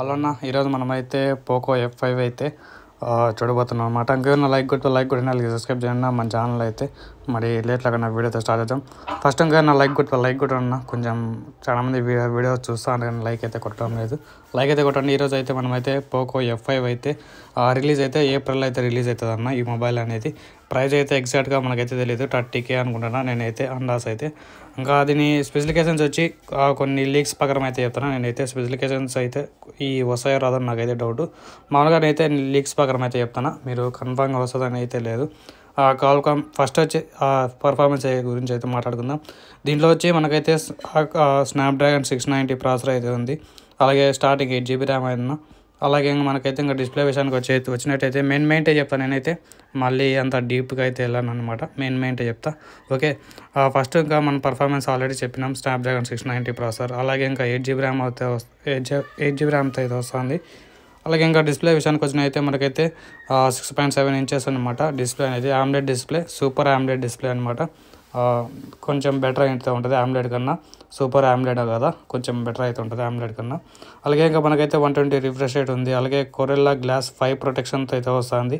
hello అన్న ఈరోజు మనమైతే పోకో ఎఫ్ ఫైవ్ అయితే చూడబోతున్నాం అనమాట ఇంకేమైనా లైక్ కొట్టి లైక్ కొట్టిన వాళ్ళకి సబ్స్క్రైబ్ చేయండి మన ఛానల్ అయితే మరి లేట్ లాగా నా వీడియోతో స్టార్ట్ అవుతాం ఫస్ట్ ఇంకేమైనా లైక్ కొట్టి లైక్ కొట్టండి కొంచెం చాలామంది వీడియో వీడియో చూస్తాను కానీ లైక్ అయితే కొట్టడం లేదు లైక్ అయితే కొట్టండి ఈరోజు అయితే మనమైతే పోకో ఎఫ్ ఫైవ్ అయితే రిలీజ్ అయితే ఏప్రిల్ అయితే రిలీజ్ అవుతుంది అన్న ఈ మొబైల్ అనేది ప్రైస్ అయితే ఎగ్జాక్ట్గా మనకైతే తెలియదు థర్టీ కే అనుకుంటున్నా నేనైతే అందాస్ అయితే ఇంకా దీని స్పెసిఫికేషన్స్ వచ్చి కొన్ని లీక్స్ ప్రకారం అయితే చెప్తాను నేనైతే స్పెసిఫికేషన్స్ అయితే ఈ వస్తాయో రాదని నాకైతే డౌట్ మామూలుగా నేనైతే లీక్స్ ప్రకారం అయితే చెప్తాను మీరు కన్ఫామ్గా వస్తుందని అయితే లేదు ఆ కాల్కామ్ ఫస్ట్ వచ్చి ఆ పర్ఫార్మెన్స్ గురించి అయితే మాట్లాడుకుందాం దీంట్లో వచ్చి మనకైతే స్నాప్డ్రాగన్ సిక్స్ నైంటీ ప్రాసెసర్ అయితే ఉంది అలాగే స్టార్టింగ్ ఎయిట్ జీబీ ర్యామ్ అయినా అలాగే ఇంకా మనకైతే ఇంకా డిస్ప్లే విషయానికి వచ్చే వచ్చినట్టయితే మెయిన్ మెయింటే చెప్తాను నేనైతే మళ్ళీ అంత డీప్గా అయితే వెళ్ళాను అనమాట మెయిన్ మెయింటే చెప్తా ఓకే ఫస్ట్ ఇంకా మన పర్ఫార్మెన్స్ ఆల్రెడీ చెప్పినాం స్నాప్డ్రాగన్ సిక్స్ నైంటీ ప్రాసెసర్ అలాగే ఇంకా ఎయిట్ జీబీ ర్యామ్ అయితే ఎయిట్ ఎయిట్ జీబీ ర్యామ్తో అయితే వస్తుంది అలాగే ఇంకా డిస్ప్లే విషయానికి వచ్చిన అయితే మనకైతే సిక్స్ పాయింట్ సెవెన్ ఇంచెస్ అనమాట డిస్ప్లే అనేది AMOLED display super AMOLED display అనమాట కొంచెం బెటర్ అయితే ఉంటుంది ఆమ్లెట్ కన్నా సూపర్ ఆమ్లెట్ కదా కొంచెం బెటర్ అయితే ఉంటుంది ఆమ్లెట్ కన్నా అలాగే ఇంకా మనకైతే వన్ ట్వంటీ రిఫ్రెష్ రేట్ ఉంది అలాగే కొరెల్లా గ్లాస్ ఫైవ్ ప్రొటెక్షన్తో అయితే వస్తుంది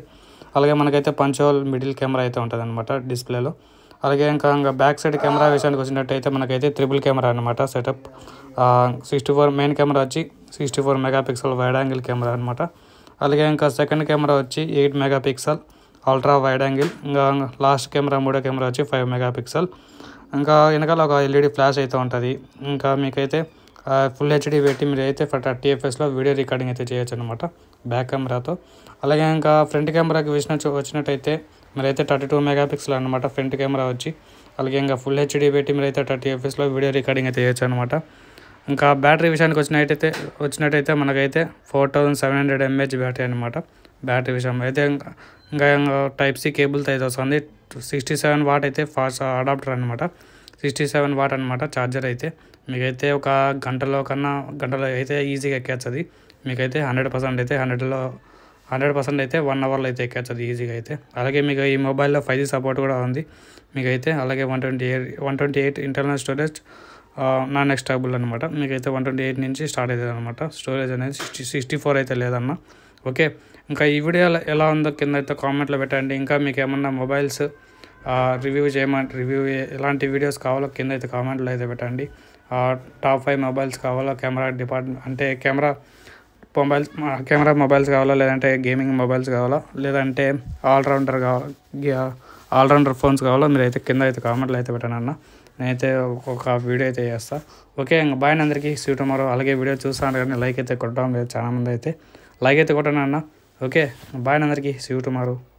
అలాగే మనకైతే పంచోల్ మిడిల్ కెమెరా అయితే ఉంటుంది అనమాట డిస్ప్లేలో అలాగే ఇంకా ఇంకా బ్యాక్ సైడ్ కెమెరా విషయానికి వచ్చినట్టయితే మనకైతే త్రిపుల్ కెమెరా అనమాట setup sixty four main camera వచ్చి sixty four megapixel wide angle camera అనమాట అలాగే ఇంకా సెకండ్ కెమెరా వచ్చి eight megapixel ultra wide angle ఇంకా లాస్ట్ కెమెరా మూడో కెమెరా వచ్చి ఫైవ్ మెగా పిక్సెల్ ఇంకా వెనకాల ఒక ఎల్ఈడి ఫ్లాష్ e అయితే ఉంటుంది ఇంకా మీకైతే ఫుల్ హెచ్డి పెట్టి మీరు అయితే థర్టీ ఎఫ్ఎస్లో వీడియో రికార్డింగ్ అయితే చేయొచ్చు అనమాట బ్యాక్ కెమెరాతో అలాగే ఇంకా ఫ్రంట్ కెమెరాకి వచ్చిన వచ్చినట్టయితే మీరైతే థర్టీ టూ మెగా పిక్సెల్ అనమాట ఫ్రంట్ కెమెరా వచ్చి అలాగే ఇంకా ఫుల్ హెచ్డి పెట్టి మీరైతే థర్టీ ఎఫ్ఎస్లో వీడియో రికార్డింగ్ అయితే చేయొచ్చు అనమాట ఇంకా బ్యాటరీ విషయానికి వచ్చినట్టయితే వచ్చినట్టయితే మనకైతే four thousand seven hundred MH battery అనమాట బ్యాటరీ విషయం అయితే ఇంకా ఇంకా టైప్ సి కేబుల్తో అయితే వస్తుంది సిక్స్టీ సెవెన్ వాట్ అయితే ఫాస్ట్ అడాప్టర్ అనమాట సిక్స్టీ సెవెన్ వాట్ అనమాట ఛార్జర్ అయితే మీకైతే ఒక గంటలో కన్నా గంటలో అయితే ఈజీగా ఎక్కేస్తుంది మీకైతే హండ్రెడ్ పర్సెంట్ అయితే హండ్రెడ్లో హండ్రెడ్ పర్సెంట్ అయితే వన్ అవర్లో అయితే ఎక్కేస్తుంది ఈజీగా అయితే అలాగే మీకు ఈ మొబైల్లో ఫైవ్ జీ సపోర్ట్ కూడా ఉంది మీకైతే అలాగే one twenty eight one twenty eight internal storage non expandable అనమాట మీకైతే వన్ ట్వంటీ ఎయిట్ నుంచి స్టార్ట్ అవుతుంది అనమాట స్టోరేజ్ అనేది సిక్స్టీ సిక్స్టీ ఫోర్ అయితే లేదన్న ఓకే ఇంకా ఈ వీడియో ఎలా ఉందో కింద అయితే కామెంట్లో పెట్టండి ఇంకా మీకు ఏమన్నా మొబైల్స్ రివ్యూ చేయమంటే రివ్యూ ఎలాంటి వీడియోస్ కావాలో కింద అయితే కామెంట్లో అయితే పెట్టండి టాప్ ఫైవ్ మొబైల్స్ కావాలో కెమెరా డిపార్ట్మెంట్ అంటే కెమెరా మొబైల్స్ కెమెరా మొబైల్స్ కావాలా లేదంటే గేమింగ్ మొబైల్స్ కావాలా లేదంటే ఆల్రౌండర్ కావాలా ఆల్రౌండర్ ఫోన్స్ కావాలో మీరు అయితే కింద అయితే కామెంట్లు అయితే పెట్టండి అన్న నేనైతే ఒక్కొక్క వీడియో అయితే చేస్తాను ఓకే ఇంకా బాయ్ అందరికీ సీ అలాగే వీడియో చూస్తాను కానీ లైక్ అయితే కొట్టడం లేదు చాలామంది అయితే లైక్ అయితే కొట్టాను అన్న ಓಕೆ ಬಾಯ್ ನಂದ್ರಿಗೆ ಸಿ